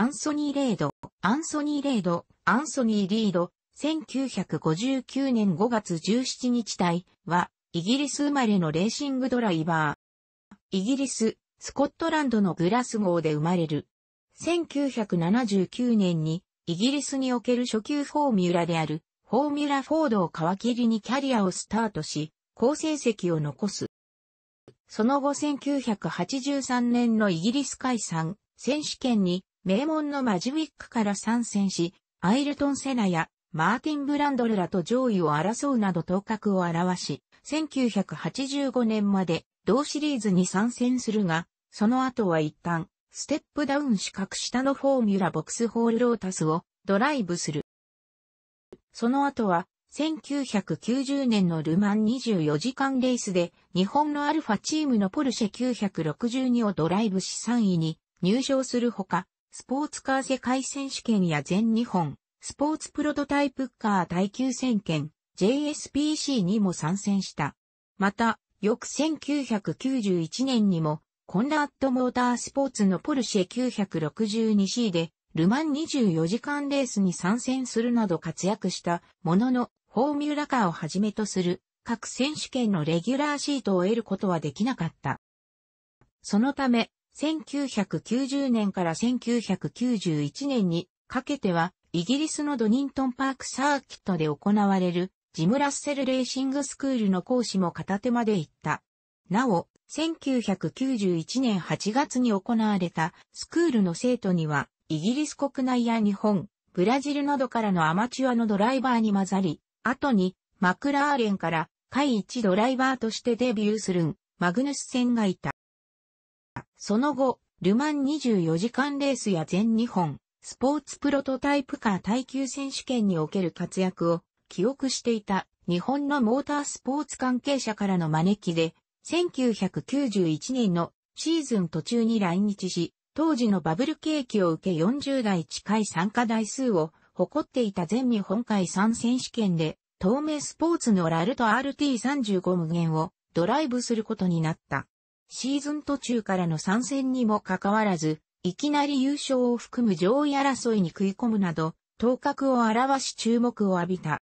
アンソニー・レード、アンソニー・レード、アンソニー・リード、1959年5月17日隊は、イギリス生まれのレーシングドライバー。イギリス、スコットランドのグラスゴーで生まれる。1979年に、イギリスにおける初級フォーミュラである、フォーミュラフォードを皮切りにキャリアをスタートし、好成績を残す。その後1983年のイギリス解散、選手権に名門のマジウィックから参戦し、アイルトン・セナやマーティン・ブランドルらと上位を争うなど頭角を表し、1985年まで同シリーズに参戦するが、その後は一旦、ステップダウン資格下のフォーミュラボクスホールロータスをドライブする。その後は、1990年のルマン24時間レースで、日本のアルファチームのポルシェ962をドライブし3位に入賞するほか、スポーツカー世界選手権や全日本、スポーツプロトタイプカー耐久選権、JSPC にも参戦した。また、翌1991年にも、コンラッドモータースポーツのポルシェ 962C で、ルマン24時間レースに参戦するなど活躍したものの、フォーミュラカーをはじめとする各選手権のレギュラーシートを得ることはできなかった。そのため、1990年から1991年にかけては、イギリスのドニントンパークサーキットで行われる、ジム・ラッセル・レーシングスクールの講師も片手まで行った。なお、1991年8月に行われたスクールの生徒には、イギリス国内や日本、ブラジルなどからのアマチュアのドライバーに混ざり、後にマクラーレンから会一ドライバーとしてデビューするマグヌスセンがいた。その後、ルマン24時間レースや全日本、スポーツプロトタイプカー耐久選手権における活躍を記憶していた日本のモータースポーツ関係者からの招きで、1991年のシーズン途中に来日し、当時のバブル景気を受け40代近い参加台数を誇っていた全日本海3選手権で、透明スポーツのラルト RT35 無限をドライブすることになった。シーズン途中からの参戦にもかかわらず、いきなり優勝を含む上位争いに食い込むなど、頭角を表し注目を浴びた。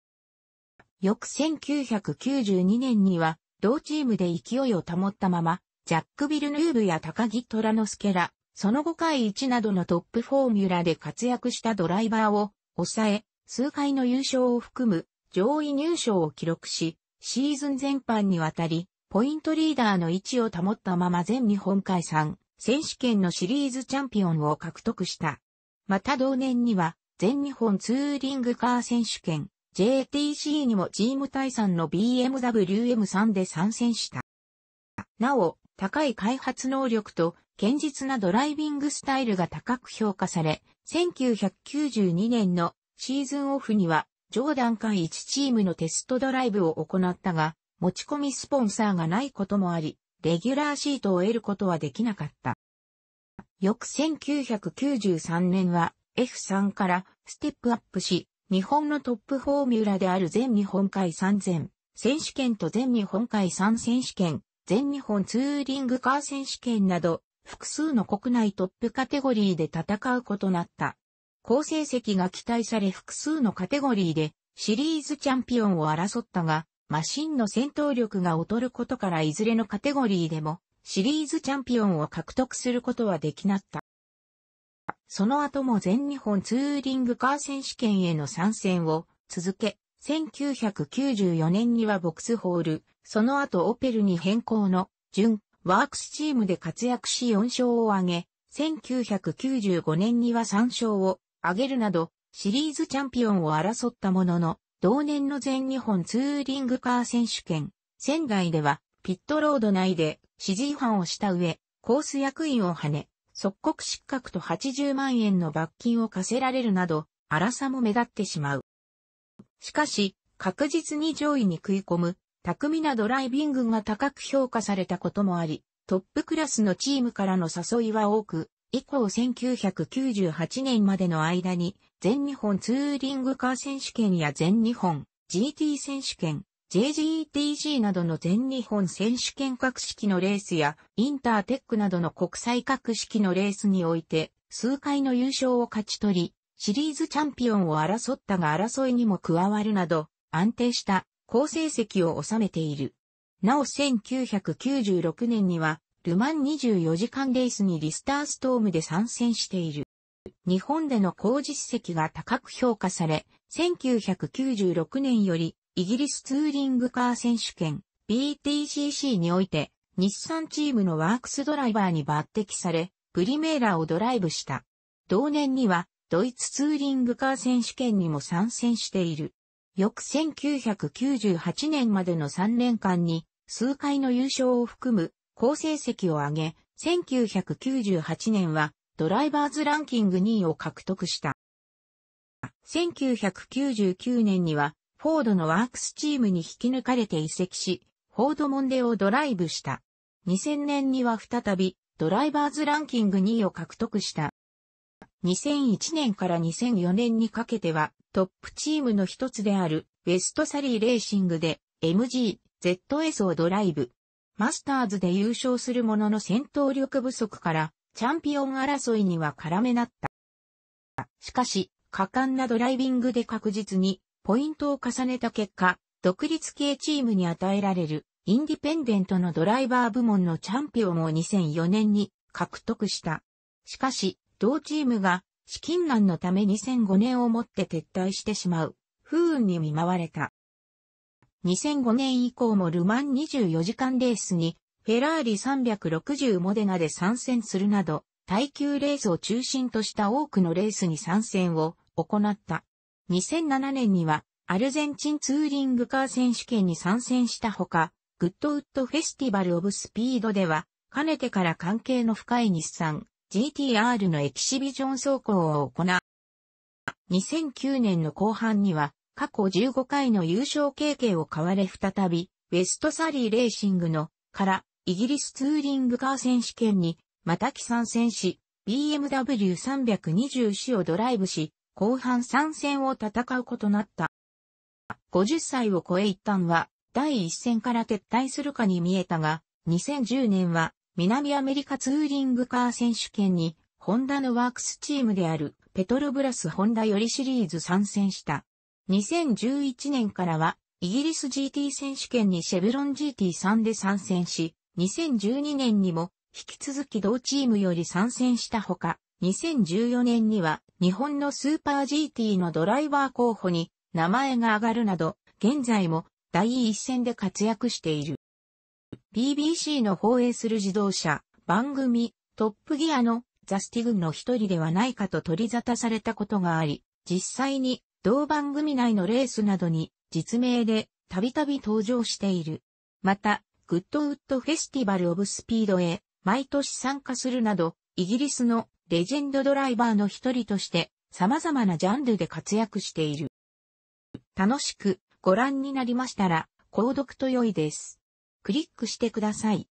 翌1992年には、同チームで勢いを保ったまま、ジャック・ビルヌーブや高木虎之ケら、その5回1などのトップフォーミュラで活躍したドライバーを抑え、数回の優勝を含む上位入賞を記録し、シーズン全般にわたりポイントリーダーの位置を保ったまま全日本解散、選手権のシリーズチャンピオンを獲得した。また同年には、全日本ツーリングカー選手権 JTC にもチーム対戦の BMW M3 で参戦した。なお、高い開発能力と堅実なドライビングスタイルが高く評価され、1992年のシーズンオフには、上段階会1チームのテストドライブを行ったが、持ち込みスポンサーがないこともあり、レギュラーシートを得ることはできなかった。翌1993年は F3 からステップアップし、日本のトップフォーミュラである全日本海3000選手権と全日本海3選手権、全日本ツーリングカー選手権など、複数の国内トップカテゴリーで戦うことなった。好成績が期待され複数のカテゴリーでシリーズチャンピオンを争ったが、マシンの戦闘力が劣ることからいずれのカテゴリーでもシリーズチャンピオンを獲得することはできなった。その後も全日本ツーリングカー選手権への参戦を続け、1994年にはボックスホール、その後オペルに変更の準ワークスチームで活躍し4勝を挙げ、1995年には3勝を挙げるなど、シリーズチャンピオンを争ったものの、同年の全日本ツーリングカー選手権、仙台では、ピットロード内で、指示違反をした上、コース役員を跳ね、即刻失格と80万円の罰金を課せられるなど、荒さも目立ってしまう。しかし、確実に上位に食い込む、巧みなドライビングが高く評価されたこともあり、トップクラスのチームからの誘いは多く、以降1998年までの間に、全日本ツーリングカー選手権や全日本 GT 選手権、JGTG などの全日本選手権格式のレースや、インターテックなどの国際格式のレースにおいて、数回の優勝を勝ち取り、シリーズチャンピオンを争ったが争いにも加わるなど、安定した好成績を収めている。なお1996年には、ルマン24時間レースにリスターストームで参戦している。日本での好実績が高く評価され、1996年よりイギリスツーリングカー選手権 BTCC において日産チームのワークスドライバーに抜擢され、プリメーラをドライブした。同年にはドイツツーリングカー選手権にも参戦している。翌1998年までの3年間に数回の優勝を含む好成績を上げ、1998年はドライバーズランキング2位を獲得した。1999年にはフォードのワークスチームに引き抜かれて移籍し、フォードモンデをドライブした。2000年には再びドライバーズランキング2位を獲得した。2001年から2004年にかけてはトップチームの一つであるウェストサリーレーシングで MG、ZS をドライブ。マスターズで優勝するものの戦闘力不足から、チャンピオン争いには絡めなった。しかし、果敢なドライビングで確実に、ポイントを重ねた結果、独立系チームに与えられる、インディペンデントのドライバー部門のチャンピオンを2004年に獲得した。しかし、同チームが資金難のため2005年をもって撤退してしまう、不運に見舞われた。2005年以降もルマン24時間レースに、フェラーリ360モデナで参戦するなど、耐久レースを中心とした多くのレースに参戦を行った。2007年には、アルゼンチンツーリングカー選手権に参戦したほか、グッドウッドフェスティバルオブスピードでは、かねてから関係の深い日産 GTR のエキシビジョン走行を行う。2009年の後半には、過去15回の優勝経験を買われ再び、ウェストサリーレーシングの、から、イギリスツーリングカー選手権に、またき参戦し、b m w 3 2 4をドライブし、後半参戦を戦うことなった。50歳を超え一旦は、第一戦から撤退するかに見えたが、2010年は、南アメリカツーリングカー選手権に、ホンダのワークスチームである、ペトロブラスホンダよりシリーズ参戦した。2011年からは、イギリス GT 選手権にシェブロン GT3 で参戦し、2012年にも引き続き同チームより参戦したほか、2014年には日本のスーパー GT のドライバー候補に名前が上がるなど、現在も第一線で活躍している。BBC の放映する自動車番組トップギアのザスティグンの一人ではないかと取り沙汰されたことがあり、実際に同番組内のレースなどに実名でたびたび登場している。また、グッドウッドフェスティバル・オブ・スピードへ毎年参加するなど、イギリスのレジェンドドライバーの一人として様々なジャンルで活躍している。楽しくご覧になりましたら、購読と良いです。クリックしてください。